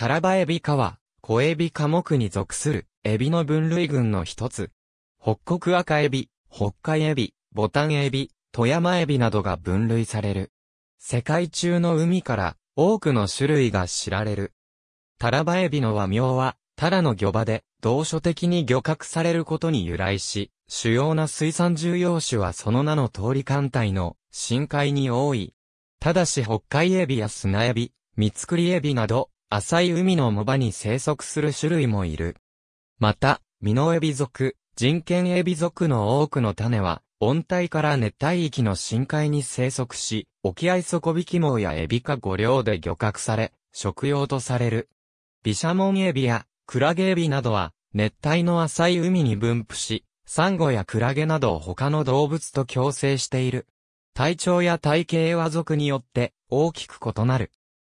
タラバエビ科は、小エビ科目に属する、エビの分類群の一つ。北国赤エビ、北海エビ、ボタンエビ、富山エビなどが分類される。世界中の海から多くの種類が知られる。タラバエビの和名は、タラの魚場で、同所的に漁獲されることに由来し、主要な水産重要種はその名の通り艦隊の深海に多い。ただし北海エビや砂エビ、三つくりエビなど、浅い海の藻場に生息する種類もいる。また、ミノエビ属、人権エビ属の多くの種は、温帯から熱帯域の深海に生息し、沖合底引き網やエビか五漁で漁獲され、食用とされる。ビシャモンエビやクラゲエビなどは、熱帯の浅い海に分布し、サンゴやクラゲなど他の動物と共生している。体長や体型は属によって大きく異なる。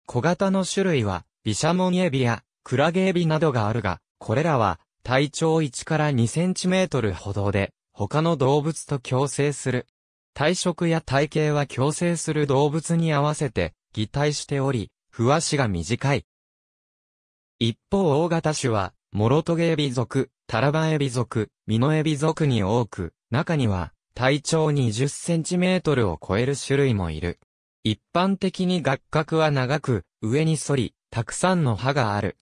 小型の種類はビシャモニエビやクラゲエビなどがあるが、これらは体長1から2センチメートルほどで、他の動物と共生する。体色や体型は共生する動物に合わせて擬態しており、不わ足が短い。一方大型種は、モロトゲエビ属、タラバエビ属、ミノエビ属に多く、中には、体長20センチメートルを超える種類もいる。一般的に学角は長く、上に反り、たくさんの歯がある。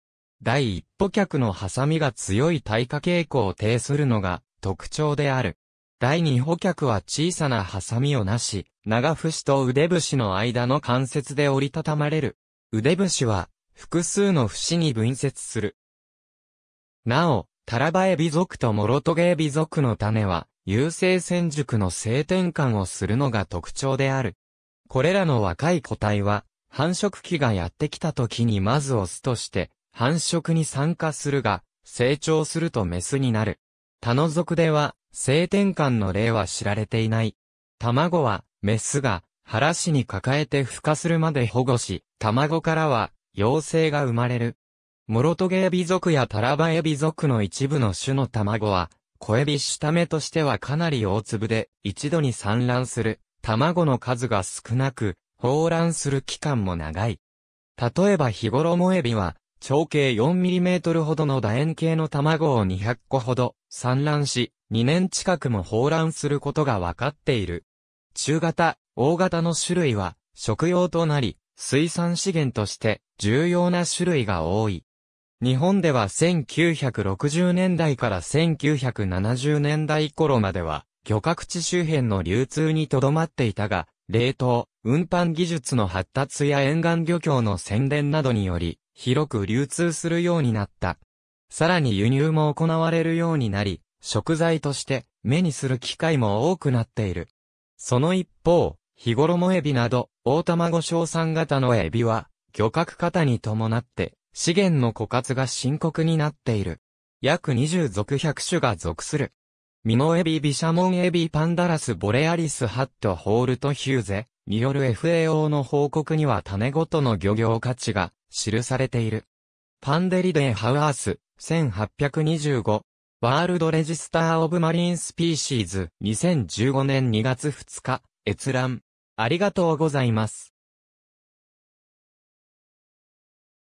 第一歩脚のハサミが強い耐火傾向を呈するのが特徴である。第二歩脚は小さなハサミをなし、長節と腕節の間の関節で折りたたまれる。腕節は複数の節に分節する。なお、タラバエビ族とモロトゲエビ族の種は、優勢戦熟の性転換をするのが特徴である。これらの若い個体は、繁殖期がやってきた時にまずオスとして繁殖に参加するが、成長するとメスになる。他の族では、性転換の例は知られていない。卵は、メスが、腹しに抱えて孵化するまで保護し、卵からは、陽性が生まれる。モロトゲエビ族やタラバエビ族の一部の種の卵は、小エビ種目としてはかなり大粒で、一度に産卵する、卵の数が少なく、放卵する期間も長い。例えば日頃萌エビは、長径 4mm ほどの楕円形の卵を200個ほど産卵し、2年近くも放卵することが分かっている。中型、大型の種類は食用となり、水産資源として重要な種類が多い。日本では1960年代から1970年代頃までは、漁獲地周辺の流通にとどまっていたが、冷凍、運搬技術の発達や沿岸漁協の宣伝などにより、広く流通するようになった。さらに輸入も行われるようになり、食材として目にする機会も多くなっている。その一方、日頃もエビなど、大卵小産型のエビは、漁獲型に伴って、資源の枯渇が深刻になっている。約20属100種が属する。ミノエビ、ビシャモンエビ、パンダラス、ボレアリス、ハット、ホールト、ヒューゼ、による FAO の報告には種ごとの漁業価値が記されている。パンデリデーハウアース、1825、ワールドレジスターオブマリンスピーシーズ、2015年2月2日、閲覧。ありがとうございます。